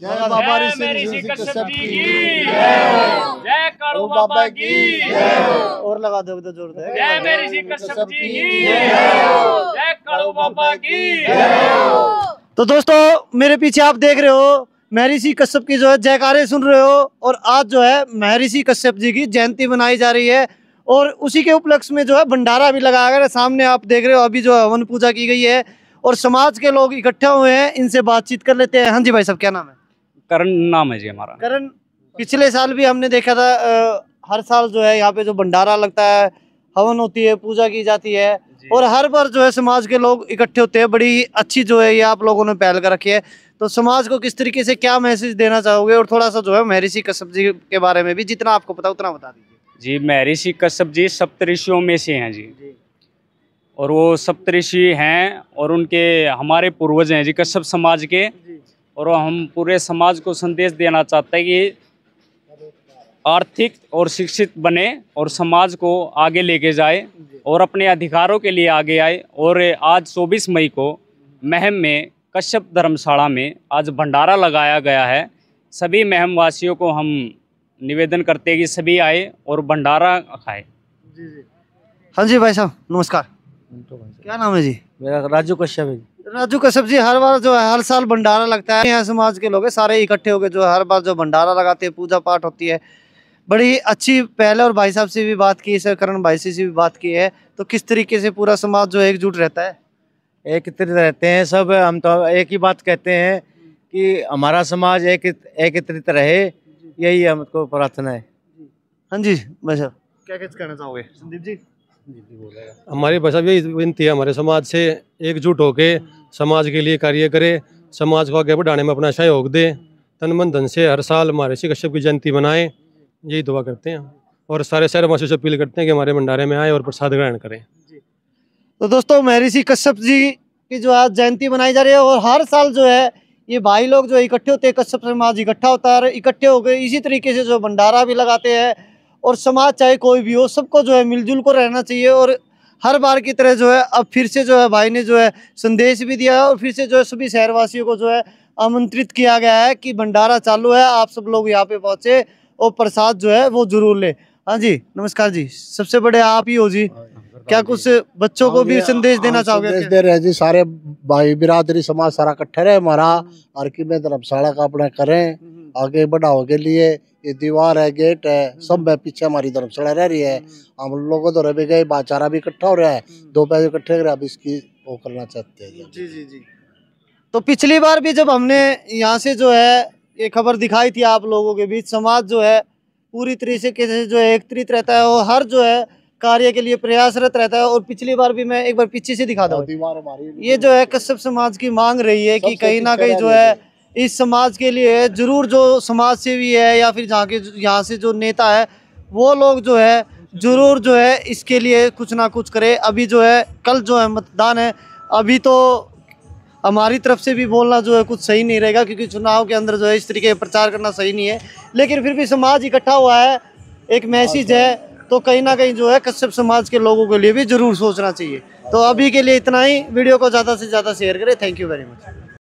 जय बाबा ऋषि कश्यप की जय बाबा की और लगा दो तो जोर जय मेरे ऋषि कश्यप की जय बाबा की तो दोस्तों मेरे पीछे आप देख रहे हो महर्षि कश्यप की जो है जयकारे सुन रहे हो और आज जो है महर्षि कश्यप जी की जयंती मनाई जा रही है और उसी के उपलक्ष्य में जो है भंडारा भी लगाया गया सामने आप देख रहे हो अभी जो हवन पूजा की गई है और समाज के लोग इकट्ठे हुए हैं इनसे बातचीत कर लेते हैं हाँ जी भाई साहब क्या नाम है करण नाम है जी हमारा करण पिछले साल भी हमने देखा था आ, हर साल जो है यहाँ पे जो भंडारा लगता है हवन होती है पूजा की जाती है और हर बार जो है समाज के लोग इकट्ठे होते हैं बड़ी अच्छी जो है ये आप लोगों ने पहल कर रखी है तो समाज को किस तरीके से क्या मैसेज देना चाहोगे और थोड़ा सा जो है महर्षि कश्यप जी के बारे में भी जितना आपको पता उतना बता दीजिए जी महर्षि कश्यप जी सप्तऋषियों में से हैं जी, जी। और वो सप्तऋषि हैं और उनके हमारे पूर्वज हैं जी कश्यप समाज के और हम पूरे समाज को संदेश देना चाहते हैं कि आर्थिक और शिक्षित बने और समाज को आगे लेके जाए और अपने अधिकारों के लिए आगे आए और आज 24 मई को महम में कश्यप धर्मशाला में आज भंडारा लगाया गया है सभी महम वासियों को हम निवेदन करते हैं कि सभी आए और भंडारा खाए जी जी हाँ जी भाई साहब नमस्कार क्या नाम है जी मेरा राजू कश्यप है राजू कश्यप जी हर बार जो है हर साल भंडारा लगता है यहाँ समाज के लोग सारे इकट्ठे हो गए जो हर बार जो भंडारा लगाते हैं पूजा पाठ होती है बड़ी अच्छी पहले और भाई साहब से भी बात की सर करण भाई से भी बात की है तो किस तरीके से पूरा समाज जो एकजुट रहता है एक रहते हैं सब हम तो एक ही बात कहते हैं कि हमारा समाज एक एकत्रित रहे यही हमको प्रार्थना है हाँ जी भाई साहब क्या कहना चाहोगे संदीप जी हमारी भाषा यही विनती है हमारे समाज से एकजुट होकर समाज के लिए कार्य करे समाज को आगे बढ़ाने में अपना सहयोग दे तन मन धन से हर साल हमारे श्री कश्यप की जयंती मनाए यही दुआ करते हैं और सारे वासी से अपील करते हैं कि हमारे भंडारे में आए और प्रसाद ग्रहण करें तो दोस्तों महर्षि कश्यप जी की जो आज जयंती मनाई जा रही है और हर साल जो है ये भाई लोग जो इकट्ठे होते हैं कश्यप समाज इकट्ठा होता है इकट्ठे हो गए इसी तरीके से जो भंडारा भी लगाते हैं और समाज चाहे कोई भी हो सबको जो है मिलजुल को रहना चाहिए और हर बार की तरह जो है अब फिर से जो है भाई ने जो है संदेश भी दिया है और फिर से जो है सभी शहरवासियों को जो है आमंत्रित किया गया है कि भंडारा चालू है आप सब लोग यहाँ पे पहुँचे और प्रसाद जो है वो जरूर ले हाँ जी नमस्कार जी सबसे बड़े आप ही हो जी क्या कुछ बच्चों को भी हाँ संदेश हाँ, देना चाहोगे संदेश दे रहे हैं जी सारे भाई बिरादरी समाज सारा कट्ठे रहे हमारा हर की मैं धर्मशाला का अपना करें आगे बढ़ाओ के लिए ये दीवार है गेट है हम्म। सब है पीछे हमारी धर्मशाला रह रही है हम्म। हम लोगों तो रबे गए बाचारा भी इकट्ठा हो रहा है हम्म। दो पैसे इकट्ठे अब इसकी वो करना चाहते हैं जी जी जी तो पिछली बार भी जब हमने यहाँ से जो है ये खबर दिखाई थी आप लोगों के बीच समाज जो है पूरी तरीके से जो है एकत्रित रहता है और हर जो है कार्य के लिए प्रयासरत रहता है और पिछली बार भी मैं एक बार पीछे से दिखा दूँ हाँ, ये जो है कश्यप समाज की मांग रही है कि कहीं ना कहीं जो है इस समाज के लिए है ज़रूर जो समाज सेवी है या फिर जहाँ के यहाँ से जो नेता है वो लोग जो है ज़रूर जो है इसके लिए कुछ ना कुछ करे अभी जो है कल जो है मतदान है अभी तो हमारी तरफ से भी बोलना जो है कुछ सही नहीं रहेगा क्योंकि चुनाव के अंदर जो है इस तरीके प्रचार करना सही नहीं है लेकिन फिर भी समाज इकट्ठा हुआ है एक मैसेज है तो कहीं ना कहीं जो है कश्यप समाज के लोगों के लिए भी ज़रूर सोचना चाहिए तो अभी के लिए इतना ही वीडियो को ज़्यादा से ज़्यादा शेयर करें थैंक यू वेरी मच